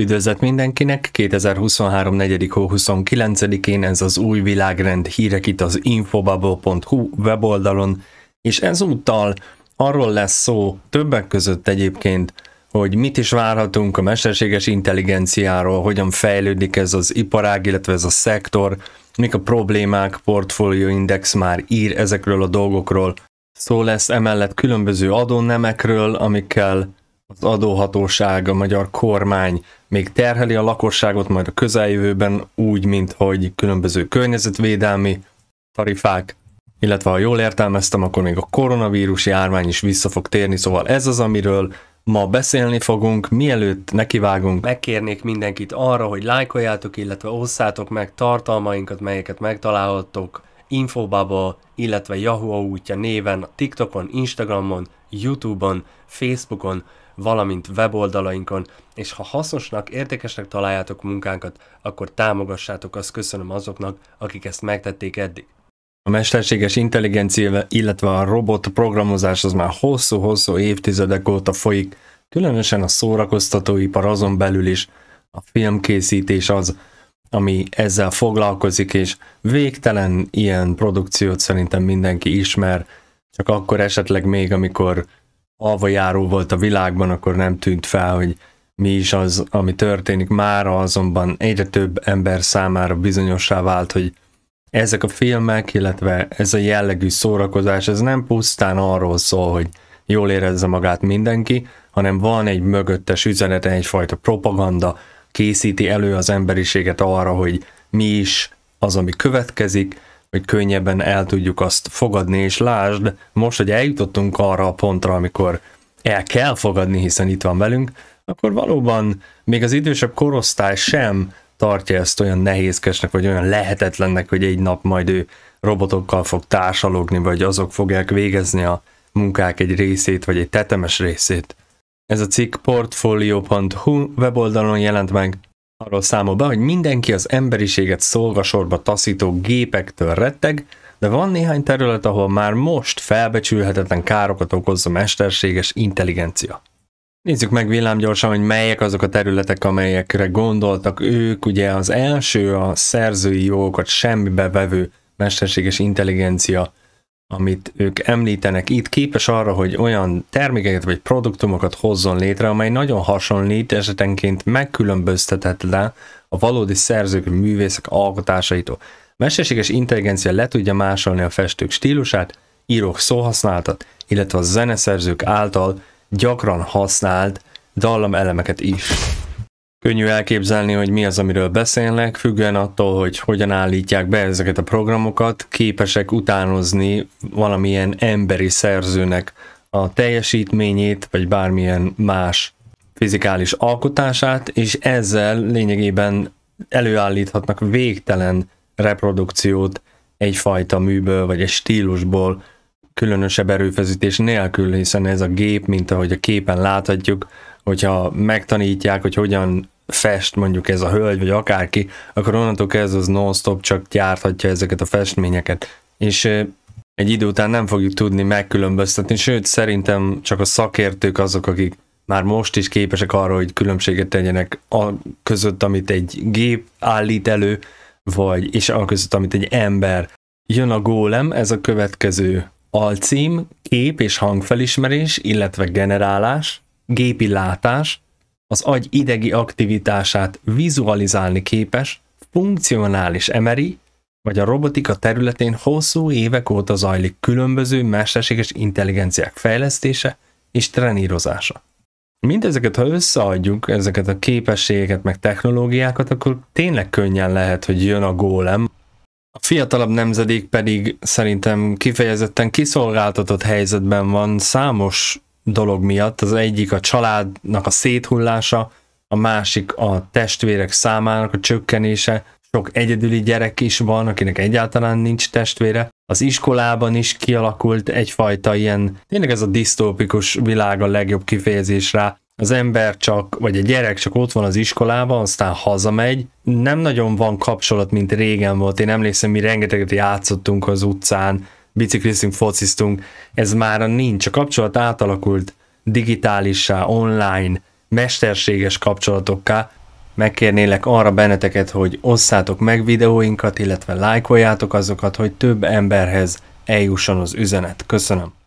Üdvözlet mindenkinek! 2023. 4. hó 29-én ez az új világrend hírek itt az infobubble.hu weboldalon, és ezúttal arról lesz szó többek között egyébként, hogy mit is várhatunk a mesterséges intelligenciáról, hogyan fejlődik ez az iparág, illetve ez a szektor, mik a problémák, Portfolio Index már ír ezekről a dolgokról. Szó lesz emellett különböző adónemekről, amikkel az adóhatóság, a magyar kormány még terheli a lakosságot majd a közeljövőben úgy, mint hogy különböző környezetvédelmi tarifák, illetve ha jól értelmeztem, akkor még a koronavírus járvány is vissza fog térni, szóval ez az, amiről ma beszélni fogunk, mielőtt nekivágunk. Megkérnék mindenkit arra, hogy lájkoljátok, illetve osszátok meg tartalmainkat, melyeket megtalálhattok Infobubble, illetve Yahoo útja néven, TikTokon, Instagramon, Youtube-on, Facebookon, valamint weboldalainkon, és ha hasznosnak, értékesnek találjátok munkánkat, akkor támogassátok, azt köszönöm azoknak, akik ezt megtették eddig. A mesterséges intelligencia, illetve a robot programozás az már hosszú-hosszú évtizedek óta folyik, különösen a szórakoztatóipar azon belül is, a filmkészítés az, ami ezzel foglalkozik, és végtelen ilyen produkciót szerintem mindenki ismer, csak akkor esetleg még, amikor alvajáró volt a világban, akkor nem tűnt fel, hogy mi is az, ami történik. Mára azonban egyre több ember számára bizonyossá vált, hogy ezek a filmek, illetve ez a jellegű szórakozás, ez nem pusztán arról szól, hogy jól érezze magát mindenki, hanem van egy mögöttes üzenete, egyfajta propaganda, készíti elő az emberiséget arra, hogy mi is az, ami következik, hogy könnyebben el tudjuk azt fogadni, és lásd, most, hogy eljutottunk arra a pontra, amikor el kell fogadni, hiszen itt van velünk, akkor valóban még az idősebb korosztály sem tartja ezt olyan nehézkesnek, vagy olyan lehetetlennek, hogy egy nap majd ő robotokkal fog társalogni, vagy azok fogják végezni a munkák egy részét, vagy egy tetemes részét. Ez a cikk portfolio.hu weboldalon jelent meg, Arról számol be, hogy mindenki az emberiséget szolgasorba taszító gépektől retteg, de van néhány terület, ahol már most felbecsülhetetlen károkat okoz a mesterséges intelligencia. Nézzük meg villámgyorsan, hogy melyek azok a területek, amelyekre gondoltak ők. Ugye az első a szerzői jogokat semmibe vevő mesterséges intelligencia amit ők említenek itt, képes arra, hogy olyan termékeket vagy produktumokat hozzon létre, amely nagyon hasonlít, esetenként megkülönböztethetetlen a valódi szerzők, művészek alkotásaitól. Mesterséges intelligencia le tudja másolni a festők stílusát, írók szóhasználatot, illetve a zeneszerzők által gyakran használt dallam elemeket is. Könnyű elképzelni, hogy mi az, amiről beszélnek, függően attól, hogy hogyan állítják be ezeket a programokat, képesek utánozni valamilyen emberi szerzőnek a teljesítményét, vagy bármilyen más fizikális alkotását, és ezzel lényegében előállíthatnak végtelen reprodukciót egyfajta műből, vagy egy stílusból, különösebb erőfeszítés nélkül, hiszen ez a gép, mint ahogy a képen láthatjuk, hogyha megtanítják, hogy hogyan fest mondjuk ez a hölgy, vagy akárki, akkor onnantól kezdve az non-stop csak gyárthatja ezeket a festményeket. És egy idő után nem fogjuk tudni megkülönböztetni, sőt szerintem csak a szakértők azok, akik már most is képesek arra, hogy különbséget tegyenek a között, amit egy gép állít elő, vagy és a között, amit egy ember. Jön a gólem, ez a következő alcím, kép és hangfelismerés, illetve generálás, gépi látás, az agy idegi aktivitását vizualizálni képes, funkcionális emeri, vagy a robotika területén hosszú évek óta zajlik különböző mesterséges intelligenciák fejlesztése és trenírozása. Mindezeket, ha összeadjuk, ezeket a képességeket, meg technológiákat, akkor tényleg könnyen lehet, hogy jön a gólem, a fiatalabb nemzedék pedig szerintem kifejezetten kiszolgáltatott helyzetben van számos dolog miatt. Az egyik a családnak a széthullása, a másik a testvérek számának a csökkenése, sok egyedüli gyerek is van, akinek egyáltalán nincs testvére. Az iskolában is kialakult egyfajta ilyen, tényleg ez a disztópikus világ a legjobb kifejezés rá, az ember csak, vagy a gyerek csak ott van az iskolában, aztán hazamegy, nem nagyon van kapcsolat, mint régen volt. Én emlékszem, mi rengeteget játszottunk az utcán, bicikliztünk, fociztunk, ez már nincs. A kapcsolat átalakult digitálissá, online, mesterséges kapcsolatokká. Megkérnélek arra benneteket, hogy osszátok meg videóinkat, illetve lájkoljátok azokat, hogy több emberhez eljusson az üzenet. Köszönöm!